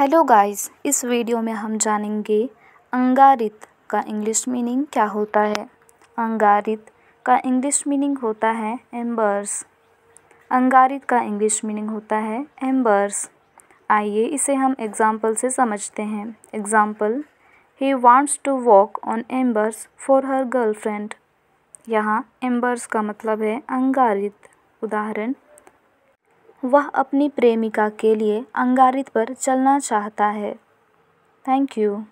hello guys इस video में हम जानेंगे अंगारित का इंग्लिश मीनिंग क्या होता है अंगारित का इंग्लिश मीनिंग होता है एम्बर्स अंगारित का इंग्लिश मीनिंग होता है एम्बर्स आइए इसे हम एग्जाम्पल से समझते हैं example he wants to walk on embers for her girlfriend यहाँ एम्बर्स का मतलब है अंगारित उदाहरण वह अपनी प्रेमिका के लिए अंगारित पर चलना चाहता है थैंक यू